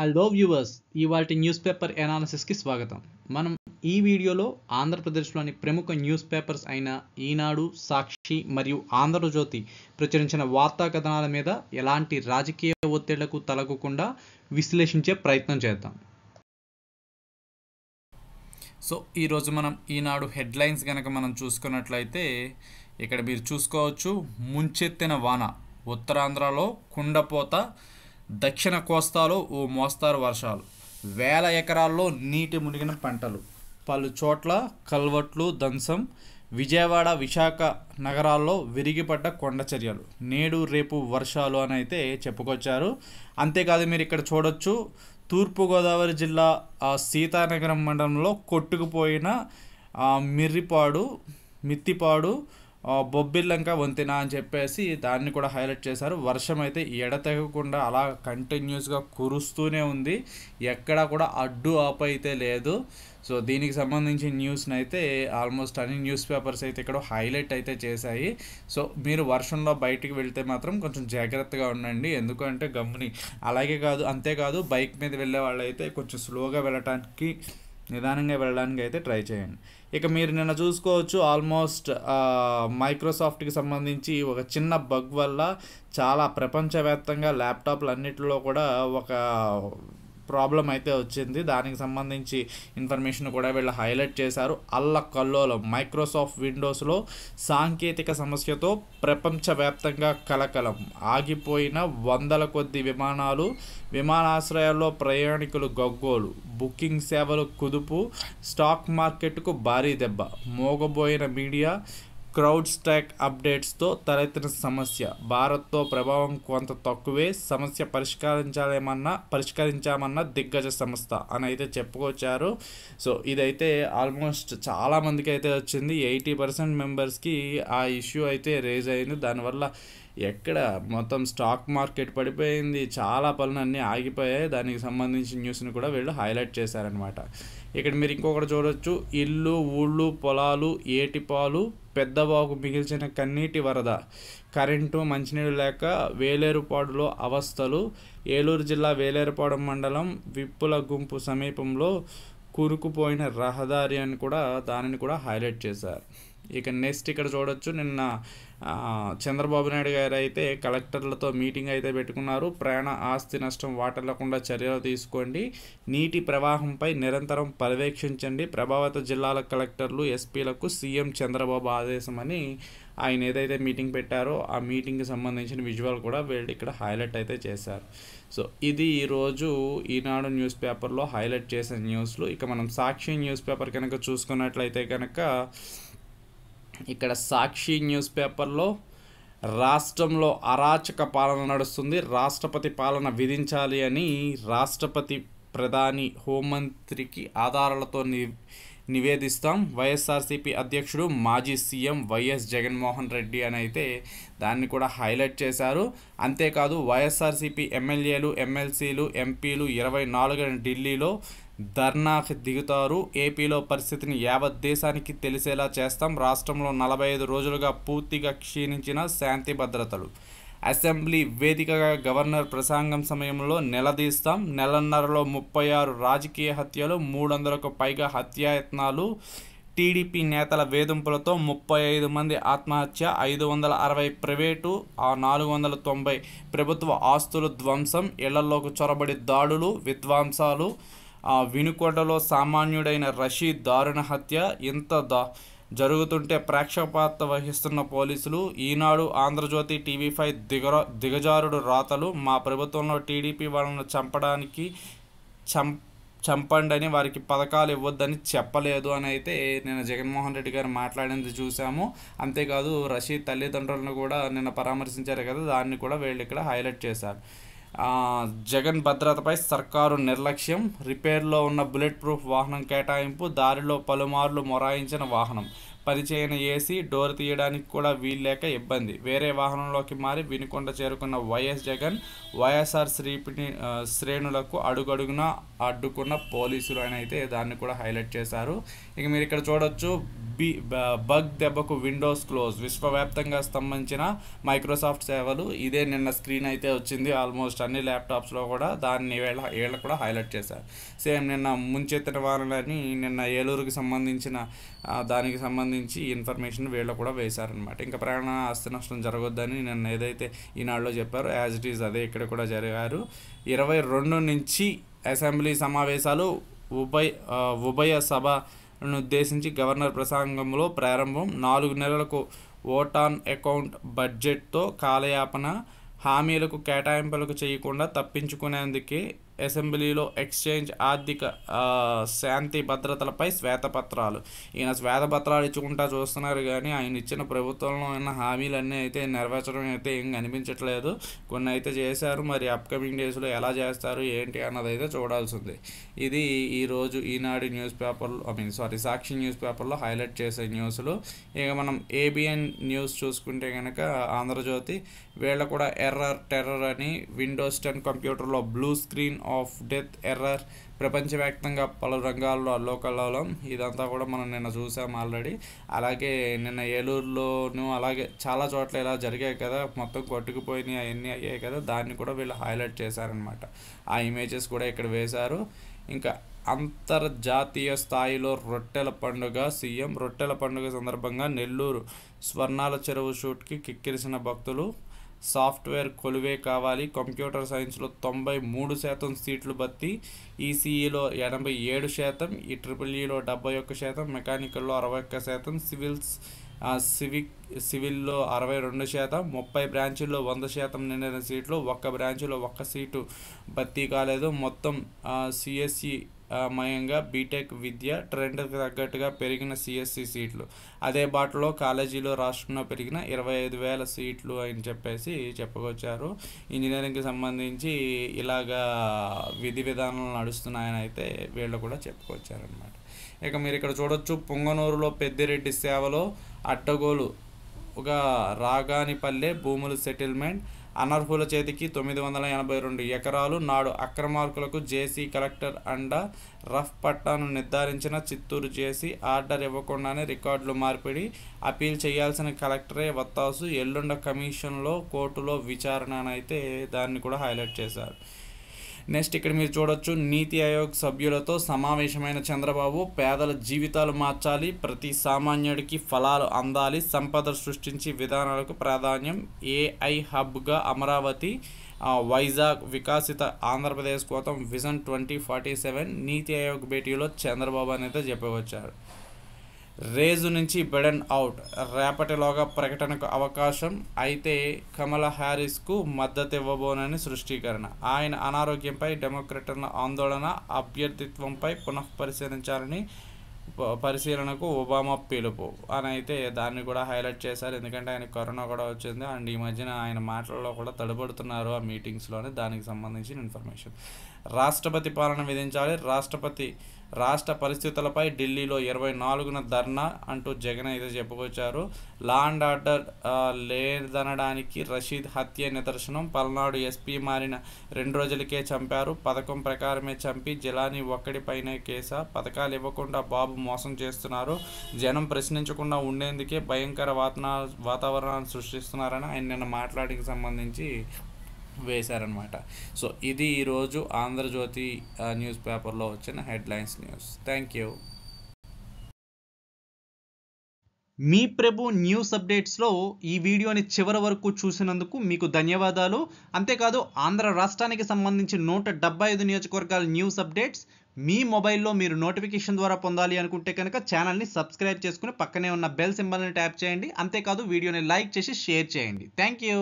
hello viewers ఇవాటి newspaper ఎనాలిసిస్కి స్వాగతం మనం ఈ వీడియోలో ఆంధ్రప్రదేశ్లోని ప్రముఖ న్యూస్ పేపర్స్ అయిన ఈనాడు సాక్షి మరియు ఆంధ్రజ్యోతి ప్రచురించిన వార్తా కథనాల మీద ఎలాంటి రాజకీయ ఒత్తిళ్లకు తలగకుండా విశ్లేషించే ప్రయత్నం చేద్దాం సో ఈరోజు మనం ఈనాడు హెడ్లైన్స్ కనుక మనం చూసుకున్నట్లయితే ఇక్కడ మీరు చూసుకోవచ్చు ముంచెత్తిన వాన ఉత్తరాంధ్రలో కుండపోత దక్షిణ కోస్తాలో ఓ మోస్తారు వర్షాలు వేల ఎకరాల్లో నీటి మునిగిన పంటలు పలు చోట్ల కల్వట్లు దంశం విజయవాడ విశాఖ నగరాల్లో విరిగిపడ్డ కొండ చర్యలు నేడు రేపు వర్షాలు అని అయితే చెప్పుకొచ్చారు అంతేకాదు మీరు ఇక్కడ చూడొచ్చు తూర్పుగోదావరి జిల్లా సీతానగరం మండలంలో కొట్టుకుపోయిన మిర్రిపాడు మిత్తిపాడు బొబ్బిల్లంక వంతెన అని చెప్పేసి దాన్ని కూడా హైలైట్ చేశారు వర్షం అయితే ఎడతెగకుండా అలా కంటిన్యూస్గా కురుస్తూనే ఉంది ఎక్కడా కూడా అడ్డు ఆప్ అయితే లేదు సో దీనికి సంబంధించిన న్యూస్ని అయితే ఆల్మోస్ట్ అన్ని న్యూస్ పేపర్స్ అయితే ఇక్కడ హైలైట్ అయితే చేశాయి సో మీరు వర్షంలో బయటికి వెళ్తే మాత్రం కొంచెం జాగ్రత్తగా ఉండండి ఎందుకంటే గమ్ముని అలాగే కాదు అంతేకాదు బైక్ మీద వెళ్ళే వాళ్ళైతే కొంచెం స్లోగా వెళ్ళటానికి నిదానంగా వెళ్ళడానికి అయితే ట్రై చేయండి ఇక మీరు నిన్న చూసుకోవచ్చు ఆల్మోస్ట్ మైక్రోసాఫ్ట్కి సంబంధించి ఒక చిన్న బగ్ వల్ల చాలా ప్రపంచవ్యాప్తంగా ల్యాప్టాప్లు అన్నిటిలో కూడా ఒక ప్రాబ్లం అయితే వచ్చింది దానికి సంబంధించి ఇన్ఫర్మేషన్ కూడా వీళ్ళు హైలైట్ చేశారు అల్ల కల్లోలం మైక్రోసాఫ్ట్ విండోస్లో సాంకేతిక సమస్యతో ప్రపంచవ్యాప్తంగా కలకలం ఆగిపోయిన వందల కొద్ది విమానాలు విమానాశ్రయాల్లో ప్రయాణికులు గగ్గోలు బుకింగ్ సేవలు కుదుపు స్టాక్ మార్కెట్కు భారీ దెబ్బ మోగబోయిన మీడియా క్రౌడ్ స్టాక్ అప్డేట్స్తో తలెత్తిన సమస్య భారత్తో ప్రభావం కొంత తక్కువే సమస్య పరిష్కరించాలేమన్నా పరిష్కరించామన్న దిగ్గజ సంస్థ అని అయితే చెప్పుకొచ్చారు సో ఇదైతే ఆల్మోస్ట్ చాలామందికి అయితే వచ్చింది ఎయిటీ పర్సెంట్ మెంబర్స్కి ఆ ఇష్యూ అయితే రేజ్ అయింది దానివల్ల ఎక్కడ మొత్తం స్టాక్ మార్కెట్ పడిపోయింది చాలా పనులన్నీ ఆగిపోయాయి దానికి సంబంధించిన న్యూస్ని కూడా వీళ్ళు హైలైట్ చేశారనమాట ఇక్కడ మీరు ఇంకొకటి చూడొచ్చు ఇల్లు ఊళ్ళు పొలాలు ఏటిపాలు పెద్దబాబుకు మిగిల్చిన కన్నీటి వరద కరెంటు మంచినీరు లేక వేలేరుపాడులో అవస్థలు ఏలూరు జిల్లా వేలేరుపాడు మండలం విప్పుల గుంపు సమీపంలో కురుకుపోయిన రహదారి అని కూడా దానిని కూడా హైలైట్ చేశారు ఇక నెక్స్ట్ ఇక్కడ చూడొచ్చు నిన్న చంద్రబాబు నాయుడు గారు అయితే కలెక్టర్లతో మీటింగ్ అయితే పెట్టుకున్నారు ప్రాణ ఆస్తి నష్టం వాటర్లకుండా చర్యలు తీసుకోండి నీటి ప్రవాహంపై నిరంతరం పర్యవేక్షించండి ప్రభావిత జిల్లాల కలెక్టర్లు ఎస్పీలకు సీఎం చంద్రబాబు ఆదేశం అని ఆయన ఏదైతే మీటింగ్ పెట్టారో ఆ మీటింగ్కి సంబంధించిన విజువల్ కూడా వీళ్ళు ఇక్కడ హైలైట్ అయితే చేశారు సో ఇది ఈరోజు ఈనాడు న్యూస్ పేపర్లో హైలైట్ చేసిన న్యూస్లు ఇక మనం సాక్షి న్యూస్ పేపర్ కనుక చూసుకున్నట్లయితే కనుక ఇక్కడ సాక్షి న్యూస్ పేపర్లో రాష్ట్రంలో అరాచక పాలన నడుస్తుంది రాష్ట్రపతి పాలన విధించాలి అని రాష్ట్రపతి ప్రధాని హోంమంత్రికి ఆధారాలతో ని నివేదిస్తాం వైఎస్ఆర్సీపీ అధ్యక్షుడు మాజీ సీఎం వైఎస్ జగన్మోహన్ రెడ్డి అని అయితే దాన్ని కూడా హైలైట్ చేశారు అంతేకాదు వైఎస్ఆర్సీపీ ఎమ్మెల్యేలు ఎమ్మెల్సీలు ఎంపీలు ఇరవై నాలుగున ఢిల్లీలో ధర్నాకి దిగుతారు ఏపీలో పరిస్థితిని యావత్ దేశానికి తెలిసేలా చేస్తాం రాష్ట్రంలో నలభై ఐదు రోజులుగా పూర్తిగా క్షీణించిన శాంతి భద్రతలు అసెంబ్లీ వేదికగా గవర్నర్ ప్రసంగం సమయంలో నిలదీస్తాం నెలన్నరలో ముప్పై ఆరు రాజకీయ హత్యలు మూడు వందలకు పైగా హత్యాయత్నాలు టీడీపీ నేతల వేధింపులతో ముప్పై ఐదు మంది ఆత్మహత్య ఐదు వందల అరవై ప్రైవేటు నాలుగు వందల తొంభై ప్రభుత్వ ఆస్తులు ధ్వంసం ఇళ్లలోకి చొరబడి దాడులు విధ్వంసాలు ఆ వినుకొండలో సామాన్యుడైన రషీద్ దారుణ హత్య ఇంత దా జరుగుతుంటే ప్రేక్షపాత వహిస్తున్న పోలీసులు ఈనాడు ఆంధ్రజ్యోతి టీవీ ఫైవ్ దిగర దిగజారుడు రాతలు మా ప్రభుత్వంలో టీడీపీ వాళ్ళను చంపడానికి చం చంపండి వారికి పథకాలు ఇవ్వద్దని చెప్పలేదు అని అయితే నేను జగన్మోహన్ రెడ్డి గారు మాట్లాడింది చూసాము అంతేకాదు రషీద్ తల్లిదండ్రులను కూడా నిన్న పరామర్శించారు కదా దాన్ని కూడా వీళ్ళు ఇక్కడ హైలైట్ చేశారు జగన్ భద్రతపై సర్కారు నిర్లక్ష్యం రిపేర్లో ఉన్న బుల్లెట్ ప్రూఫ్ వాహనం కేటాయింపు దారిలో పలుమార్లు మొరాయించిన వాహనం పనిచేయని ఏసీ డోర్ తీయడానికి కూడా వీల్లేక ఇబ్బంది వేరే వాహనంలోకి మారి వినుకొండ చేరుకున్న వైఎస్ జగన్ వైఎస్ఆర్ శ్రీపిణి శ్రేణులకు అడుగడుగున అడ్డుకున్న పోలీసులు అని అయితే దాన్ని కూడా హైలైట్ చేశారు ఇక మీరు ఇక్కడ చూడొచ్చు బి బగ్ దెబ్బకు విండోస్ క్లోజ్ విశ్వవ్యాప్తంగా స్తంభించిన మైక్రోసాఫ్ట్ సేవలు ఇదే నిన్న స్క్రీన్ అయితే వచ్చింది ఆల్మోస్ట్ అన్ని ల్యాప్టాప్స్లో కూడా దాన్ని వేళ వీళ్ళ కూడా హైలైట్ చేశారు సేమ్ నిన్న ముంచెత్తిన వారులని నిన్న ఏలూరుకి సంబంధించిన దానికి సంబంధించి ఇన్ఫర్మేషన్ వీళ్ళు కూడా వేశారనమాట ఇంకా ప్రయాణ ఆస్తి నష్టం జరగొద్దని నిన్న ఏదైతే ఈనాడులో చెప్పారో యాజ్ ఇట్ ఈజ్ అదే ఇక్కడ కూడా జరిగారు ఇరవై రెండు నుంచి అసెంబ్లీ సమావేశాలు ఉభయ ఉభయ సభ ఉద్దేశించి గవర్నర్ ప్రసంగంలో ప్రారంభం నాలుగు నెలలకు ఓటాన్ అకౌంట్ బడ్జెట్తో కాలయాపన హామీలకు కేటాయింపులకు చేయకుండా తప్పించుకునేందుకే అసెంబ్లీలో ఎక్స్చేంజ్ ఆర్థిక శాంతి భద్రతలపై శ్వేతపత్రాలు ఈయన శ్వేతపత్రాలు ఇచ్చుకుంటా చూస్తున్నారు కానీ ఆయన ఇచ్చిన ప్రభుత్వంలో ఉన్న హామీలన్నీ అయితే నెరవేర్చడం అయితే ఏం కనిపించట్లేదు కొన్ని అయితే చేశారు మరి అప్కమింగ్ డేస్లో ఎలా చేస్తారు ఏంటి అన్నది అయితే చూడాల్సింది ఇది ఈరోజు ఈనాడు న్యూస్ పేపర్లో I mean sorry Sakshi news పేపర్లో హైలైట్ చేసే న్యూస్లు ఇక మనం ఏబిఎన్ న్యూస్ చూసుకుంటే కనుక ఆంధ్రజ్యోతి వీళ్ళు కూడా ఎర్రర్ టెర్రర్ అని విండోస్ టెన్ కంప్యూటర్లో blue screen of death error ప్రపంచవ్యాప్తంగా పలు రంగాల్లో అల్లోకల్లోలం ఇదంతా కూడా మనం నిన్న చూసాం ఆల్రెడీ అలాగే నిన్న ఏలూరులోను అలాగే చాలా చోట్ల ఇలా జరిగాయి కదా మొత్తం కొట్టుకుపోయినాయి అవన్నీ అయ్యాయి కదా దాన్ని కూడా వీళ్ళు హైలైట్ చేశారనమాట ఆ ఇమేజెస్ కూడా ఇక్కడ వేశారు ఇంకా అంతర్జాతీయ స్థాయిలో రొట్టెల పండుగ సీఎం రొట్టెల పండుగ సందర్భంగా నెల్లూరు స్వర్ణాల చెరువు షూట్కి కిక్కిరిసిన భక్తులు సాఫ్ట్వేర్ కొలువే కావాలి కంప్యూటర్ సైన్స్లో తొంభై మూడు శాతం సీట్లు బత్తీ ఈసీఈలో ఎనభై ఏడు శాతం ఈ ట్రిపుల్ ఈలో డెబ్బై ఒక్క శాతం మెకానికల్లో అరవై ఒక్క శాతం సివిల్స్ సివిక్ సివిల్లో అరవై రెండు శాతం ముప్పై బ్రాంచీల్లో వంద శాతం నిండిన సీట్లు ఒక్క బ్రాంచ్లో ఒక్క సీటు భర్తీ కాలేదు మొత్తం సిఎస్సి మయంగా బీటెక్ విద్య ట్రెండ్కి తగ్గట్టుగా పెరిగిన సిఎస్సి సీట్లు అదే బాటలో కాలేజీలో రాష్ట్రంలో పెరిగిన ఇరవై ఐదు వేల సీట్లు అని చెప్పేసి చెప్పుకొచ్చారు ఇంజనీరింగ్కి సంబంధించి ఇలాగా విధి విధానాలు నడుస్తున్నాయని అయితే వీళ్ళు కూడా చెప్పుకొచ్చారనమాట ఇక మీరు ఇక్కడ చూడొచ్చు పుంగనూరులో పెద్దిరెడ్డి సేవలో అడ్డగోలు ఒక రాగానిపల్లె భూముల సెటిల్మెంట్ అనర్హుల చేతికి తొమ్మిది వందల ఎనభై రెండు ఎకరాలు నాడు అక్రమార్కులకు జేసీ కలెక్టర్ అండ రఫ్ పట్టాను నిర్ధారించిన చిత్తూరు జేసీ ఆర్డర్ ఇవ్వకుండానే రికార్డులు మార్పిడి అపీల్ చేయాల్సిన కలెక్టరే వత్తాసు ఎల్లుండ కమిషన్లో కోర్టులో విచారణ అయితే దాన్ని కూడా హైలైట్ చేశారు నెక్స్ట్ ఇక్కడ మీరు చూడొచ్చు నీతి ఆయోగ్ సభ్యులతో సమావేశమైన చంద్రబాబు పేదల జీవితాలు మార్చాలి ప్రతి సామాన్యుడికి ఫలాలు అందాలి సంపద సృష్టించి విధానాలకు ప్రాధాన్యం ఏఐ హబ్గా అమరావతి వైజాగ్ వికాసిత ఆంధ్రప్రదేశ్ కోసం విజన్ ట్వంటీ ఫార్టీ సెవెన్ నీతి ఆయోగ్ భేటీలో చంద్రబాబు అనేది చెప్పవచ్చారు రేజు నుంచి బెడన్ అవుట్ రేపటిలోగా ప్రకటనకు అవకాశం అయితే కమల హ్యారిస్కు మద్దతు ఇవ్వబోనని సృష్టీకరణ ఆయన అనారోగ్యంపై డెమోక్రటర్ల ఆందోళన అభ్యర్థిత్వంపై పునఃపరిశీలించాలని పరిశీలనకు ఒబామా పిలుపు అని అయితే దాన్ని కూడా హైలైట్ చేశారు ఎందుకంటే ఆయన కరోనా కూడా వచ్చింది అండ్ ఈ మధ్యన ఆయన మాటలలో కూడా తడబడుతున్నారు ఆ మీటింగ్స్లోనే దానికి సంబంధించిన ఇన్ఫర్మేషన్ రాష్ట్రపతి పాలన విధించాలి రాష్ట్రపతి రాష్ట్ర పరిస్థితులపై ఢిల్లీలో ఇరవై నాలుగున ధర్నా అంటూ జగన్ అయితే చెప్పుకొచ్చారు లా అండ్ ఆర్డర్ లేదనడానికి రషీద్ హత్య నిదర్శనం పల్నాడు ఎస్పీ మారిన రెండు రోజులకే చంపారు పథకం ప్రకారమే చంపి జిలాని ఒక్కడిపైనే కేసా పథకాలు ఇవ్వకుండా బాబు మోసం చేస్తున్నారు జనం ప్రశ్నించకుండా ఉండేందుకే భయంకర వాతావరణాన్ని సృష్టిస్తున్నారని ఆయన నిన్న మాట్లాడికి సంబంధించి వేశారనమాట సో ఇది ఈరోజు ఆంధ్రజ్యోతి న్యూస్ పేపర్లో వచ్చిన హెడ్లైన్స్ న్యూస్ థ్యాంక్ యూ మీ ప్రభు న్యూస్ అప్డేట్స్లో ఈ వీడియోని చివరి వరకు చూసినందుకు మీకు ధన్యవాదాలు అంతేకాదు ఆంధ్ర రాష్ట్రానికి సంబంధించి నూట డెబ్బై ఐదు నియోజకవర్గాల న్యూస్ అప్డేట్స్ మీ మొబైల్లో మీరు నోటిఫికేషన్ ద్వారా పొందాలి అనుకుంటే కనుక ఛానల్ని సబ్స్క్రైబ్ చేసుకుని పక్కనే ఉన్న బెల్ సింబల్ని ట్యాప్ చేయండి అంతేకాదు వీడియోని లైక్ చేసి షేర్ చేయండి థ్యాంక్ యూ